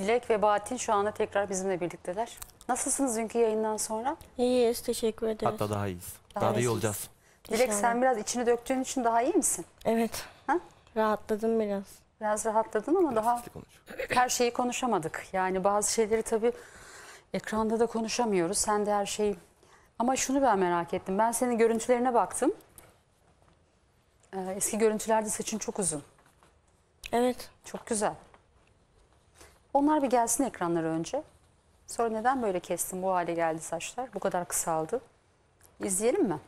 Dilek ve Bahattin şu anda tekrar bizimle birlikteler. Nasılsınız dünkü yayından sonra? İyiyiz, teşekkür ederiz. Hatta daha iyiyiz. Daha, daha da iyi olacağız. Dilek İnşallah. sen biraz içini döktüğün için daha iyi misin? Evet. Ha? Rahatladım biraz. Biraz rahatladın ama biraz daha her şeyi konuşamadık. Yani bazı şeyleri tabii ekranda da konuşamıyoruz. Sen de her şeyi... Ama şunu ben merak ettim. Ben senin görüntülerine baktım. Ee, eski görüntülerde saçın çok uzun. Evet. Çok güzel. Onlar bir gelsin ekranlara önce. Sonra neden böyle kestin? bu hale geldi saçlar? Bu kadar kısaldı. İzleyelim mi?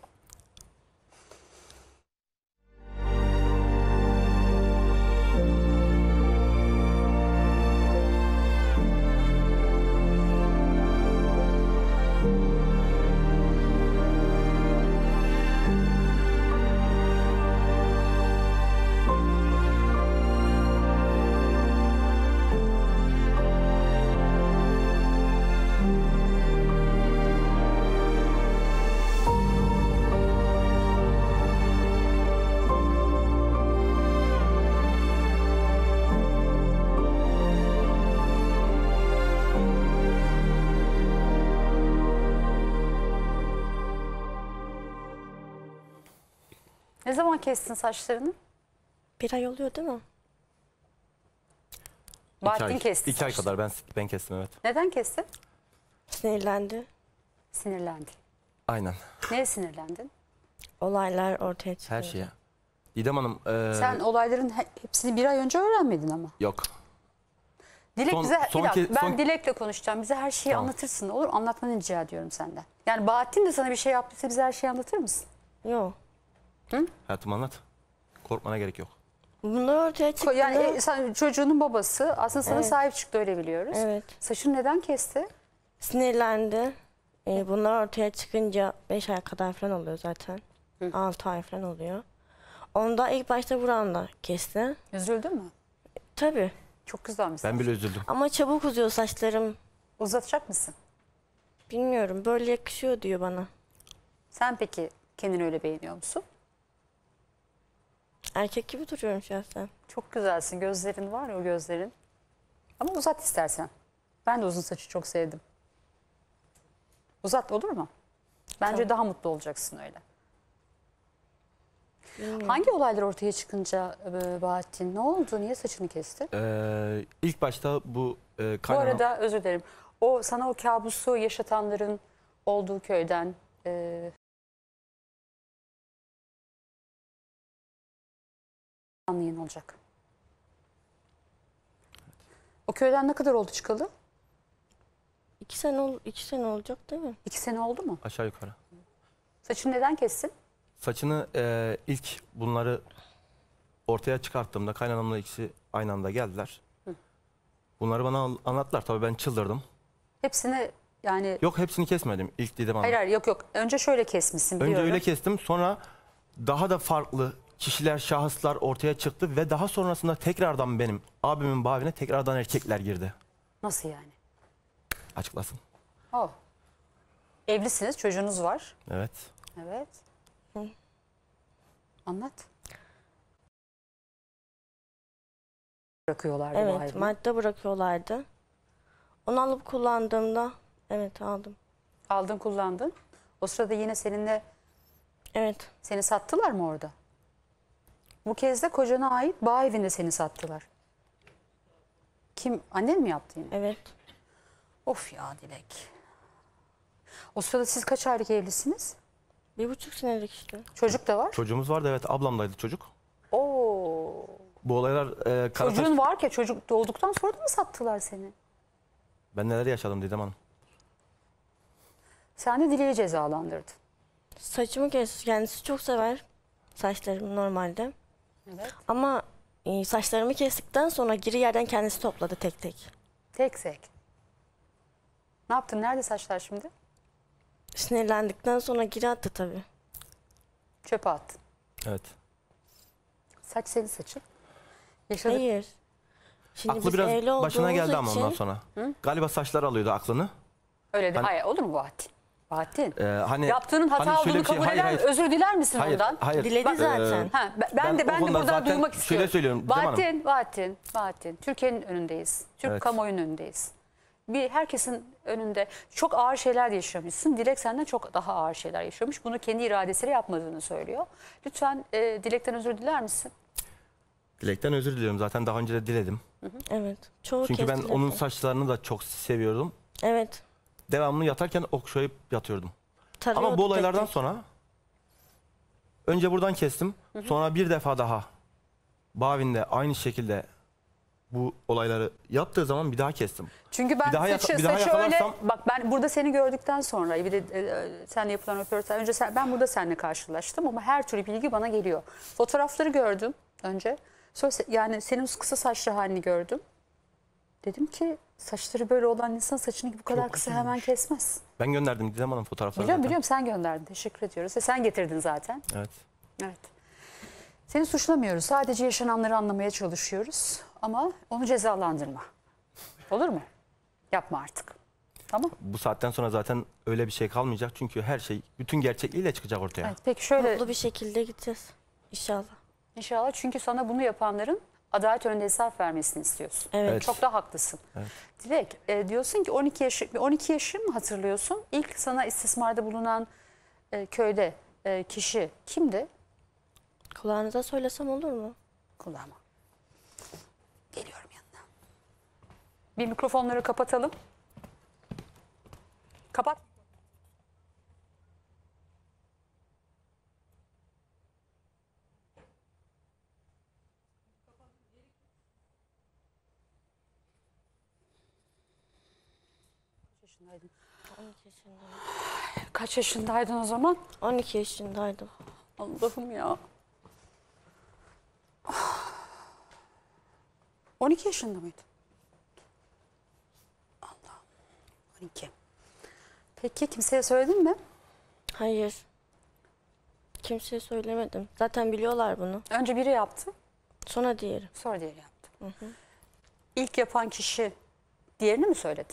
Ne zaman kestin saçlarını? Bir ay oluyor değil mi? Bahattin ay, kesti. iki ay kadar ben, ben kestim evet. Neden kestin? Sinirlendi. Sinirlendi. Aynen Neye sinirlendin? Olaylar ortaya çıktı. her şeye. Didem Hanım e, Sen olayların hepsini bir ay önce öğrenmedin ama. yok. Dilek Son- bize son bir ben son- Dilek'le konuşacağım. Bize her şeyi Tamam. anlatırsın olur mu? Anlatmanı rica ediyorum senden. Yani Bahattin de sana bir şey yaptıysa bize her şeyi anlatır mısın? Yok. Hı? Hayatım anlat. Korkmana gerek yok. Bunlar ortaya çıktı. Yani e, sen, çocuğunun babası aslında sana Evet. sahip çıktı öyle biliyoruz. Evet. Saçını neden kesti? Sinirlendi. Ee, bunlar ortaya çıkınca 5 ay kadar falan oluyor zaten. 6 ay falan oluyor. Onda ilk başta buramda kesti. Üzüldün mü? Tabii. Çok güzelmiş. Ben bile üzüldüm. Ama çabuk uzuyor saçlarım. Uzatacak mısın? Bilmiyorum böyle yakışıyor diyor bana. Sen peki kendini öyle beğeniyor musun? Erkek gibi duruyorum şahsen. Çok güzelsin. Gözlerin var ya o gözlerin. Ama uzat istersen. Ben de uzun saçı çok sevdim. Uzat olur mu? Bence Tamam. daha mutlu olacaksın öyle. Hangi olaylar ortaya çıkınca e, Bahattin ne oldu? Niye saçını kesti? Ee, ilk başta bu e, Bu arada özür dilerim. O sana o kabusu yaşatanların olduğu köyden e, Anlayın olacak. O köyden ne kadar oldu çıkalı? İki sene, ol, iki sene olacak değil mi? İki sene oldu mu? Aşağı yukarı. Saçını neden kessin? Saçını e, ilk bunları ortaya çıkarttığımda kaynanamla ikisi aynı anda geldiler. Hı. Bunları bana al- anlattılar. Tabii ben çıldırdım. Hepsini yani... Yok hepsini kesmedim ilk dedim Hayır hayır yok yok. Önce şöyle kesmişsin Önce biliyorum. öyle kestim sonra daha da farklı kişiler, şahıslar ortaya çıktı ve daha sonrasında tekrardan benim abimin babine tekrardan erkekler girdi. Nasıl yani? Açıklasın. Oh. Evlisiniz, çocuğunuz var. Evet. Evet. Hı. Anlat. Bırakıyorlardı evet, bu madde bırakıyorlardı. Onu alıp kullandığımda evet aldım. Aldın kullandın. O sırada yine seninle Evet. Seni sattılar mı orada? Bu kez de kocana ait bağ evinde seni sattılar. Kim? Annen mi yaptı yine? Evet. Of ya Dilek. O sırada siz kaç aylık evlisiniz? Bir buçuk senelik işte. Çocuk da var. Çocuğumuz vardı evet ablamdaydı çocuk. Oo. Bu olaylar e, Karataş... Çocuğun var ki çocuk doğduktan sonra da mı sattılar seni? Ben neler yaşadım Didem Hanım. Sen de Dilek'i cezalandırdın. Saçımı kes, kendisi çok sever saçlarımı normalde. Ama e, saçlarımı kestikten sonra giri yerden kendisi topladı tek tek. Tek tek. Ne yaptın? Nerede saçlar şimdi? Sinirlendikten sonra geri attı tabii. Çöpe attı. Evet. Saç senin saçın. Yaşadık. Hayır. Şimdi Aklı biz biraz evli başına olduğumuz geldi ama ondan sonra. Galiba saçlar alıyordu aklını. Öyle de. Hani- Hayır olur mu bu Bahattin? Fatih. Ee, hani, Yaptığının hata hani olduğunu şey, kabul şey, eder hayır, özür diler misin hayır, ondan? Hayır. Diledi ben, zaten. E, ha, ben, de ben de buradan duymak istiyorum. Şöyle söylüyorum. Vatin, Vatin, Vatin. Türkiye'nin önündeyiz. Türk evet. kamuoyunun önündeyiz. Bir herkesin önünde çok ağır şeyler yaşamışsın. Dilek senden çok daha ağır şeyler yaşamış. Bunu kendi iradesiyle yapmadığını söylüyor. Lütfen e, Dilek'ten özür diler misin? Dilek'ten özür diliyorum. Zaten daha önce de diledim. Hı hı. Evet. Çoğu Çünkü ben diledim. onun saçlarını da çok seviyordum. Evet devamlı yatarken okşayıp yatıyordum. Tarıyorduk Ama bu olaylardan dedi. sonra önce buradan kestim. Hı hı. Sonra bir defa daha Bavin'de aynı şekilde bu olayları yaptığı zaman bir daha kestim. Çünkü ben bir daha saçı, bir daha saçı öyle bak ben burada seni gördükten sonra bir de e, senle yapılan röportaj önce sen, ben burada seninle karşılaştım ama her türlü bilgi bana geliyor. Fotoğrafları gördüm önce. Sonra yani senin kısa saçlı halini gördüm. Dedim ki saçları böyle olan insan saçını bu kadar Çok kısa hemen kesmez. Ben gönderdim Didem Hanım fotoğrafları Biliyorum zaten. biliyorum sen gönderdin. Teşekkür ediyoruz. E, sen getirdin zaten. Evet. Evet. Seni suçlamıyoruz. Sadece yaşananları anlamaya çalışıyoruz. Ama onu cezalandırma. Olur mu? Yapma artık. Tamam. Bu saatten sonra zaten öyle bir şey kalmayacak. Çünkü her şey bütün gerçekliğiyle çıkacak ortaya. Evet, peki şöyle Mutlu bir şekilde gideceğiz. İnşallah. inşallah çünkü sana bunu yapanların adalet önünde hesap vermesini istiyorsun. Evet. Çok da haklısın. Evet. Dilek e, diyorsun ki 12 yaşı 12 yaşını mı hatırlıyorsun? İlk sana istismarda bulunan e, köyde e, kişi kimdi? Kulağınıza söylesem olur mu? Kulağıma. Geliyorum yanına. Bir mikrofonları kapatalım. Kapat. yaşındaydın? 12 yaşındaydım. Kaç yaşındaydın o zaman? 12 yaşındaydım. Allah'ım ya. 12 yaşında mıydın? Allah'ım. 12. Peki kimseye söyledin mi? Hayır. Kimseye söylemedim. Zaten biliyorlar bunu. Önce biri yaptı. Sonra diğeri. Sonra diğeri yaptı. Hı hı. İlk yapan kişi diğerini mi söyledi?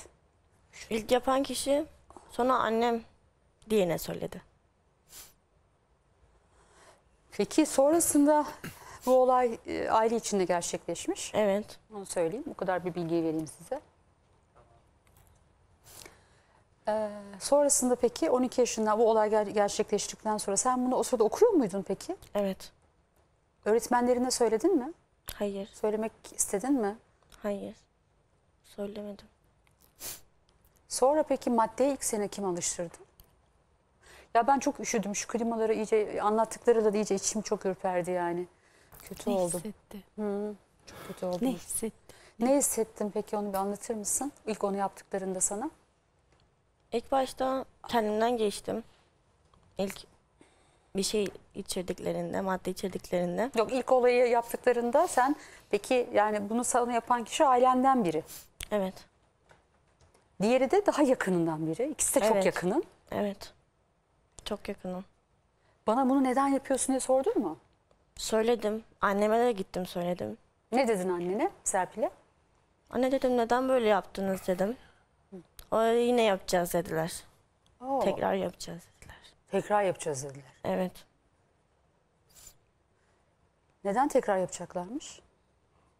İlk yapan kişi sonra annem diğerine söyledi. Peki sonrasında bu olay e, aile içinde gerçekleşmiş. Evet. Onu söyleyeyim. Bu kadar bir bilgi vereyim size. Ee, sonrasında peki 12 yaşında bu olay ger- gerçekleştikten sonra sen bunu o sırada okuyor muydun peki? Evet. Öğretmenlerine söyledin mi? Hayır. Söylemek istedin mi? Hayır. Söylemedim. Sonra peki maddeye ilk seni kim alıştırdı? Ya ben çok üşüdüm. Şu klimaları iyice anlattıkları da iyice içim çok ürperdi yani. Kötü ne oldum. Hissetti? Hı, çok kötü oldum. Ne hissetti? Ne hissettin peki onu bir anlatır mısın? İlk onu yaptıklarında sana. İlk başta kendimden geçtim. İlk bir şey içirdiklerinde, madde içirdiklerinde. Yok ilk olayı yaptıklarında sen peki yani bunu sana yapan kişi ailenden biri. Evet. Diğeri de daha yakınından biri. İkisi de çok Evet. yakının. Evet. Çok yakınım. Bana bunu neden yapıyorsun diye sordun mu? Söyledim. Anneme de gittim söyledim. Ne dedin annene Serpil'e? Anne dedim neden böyle yaptınız dedim. O yine yapacağız dediler. Oo, Tekrar yapacağız dediler. tekrar yapacağız dediler. Evet. Neden tekrar yapacaklarmış?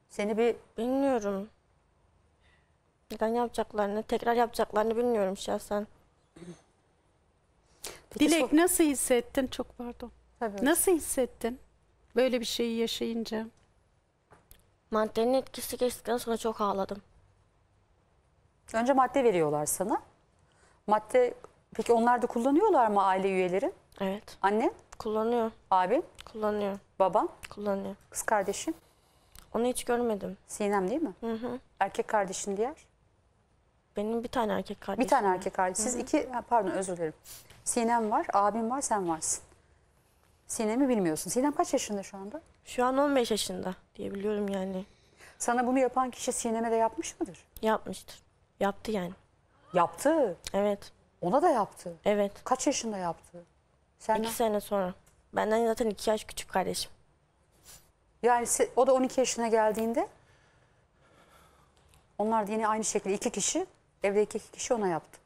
Seni bir Bilmiyorum. Neden yapacaklarını, tekrar yapacaklarını bilmiyorum şahsen. Dilek so- nasıl hissettin? Çok pardon. Tabii. Nasıl hissettin? Böyle bir şeyi yaşayınca. Maddenin etkisi geçtikten sonra çok ağladım. Önce madde veriyorlar sana. Madde peki onlar da kullanıyorlar mı aile üyeleri? Evet. Anne, Kullanıyor, abi, kullanıyor, baban, kullanıyor. kız kardeşin, Onu hiç görmedim. Sinem değil mi? Hı hı. Erkek kardeşin diğer. Benim bir tane erkek kardeşim. Bir tane erkek kardeşim. Siz iki pardon özür dilerim. Sinem var, abim var, sen varsın. Sinem'i bilmiyorsun. Sinem kaç yaşında şu anda? Şu an 15 yaşında diye biliyorum yani. Sana bunu yapan kişi Sinem'e de yapmış mıdır? Yapmıştır. Yaptı yani. Yaptı. Evet. Ona da yaptı. Evet. Kaç yaşında yaptı? Sen iki sene sonra. Benden zaten iki yaş küçük kardeşim. Yani o da 12 yaşına geldiğinde onlar da yine aynı şekilde iki kişi Evdeki iki kişi ona yaptı.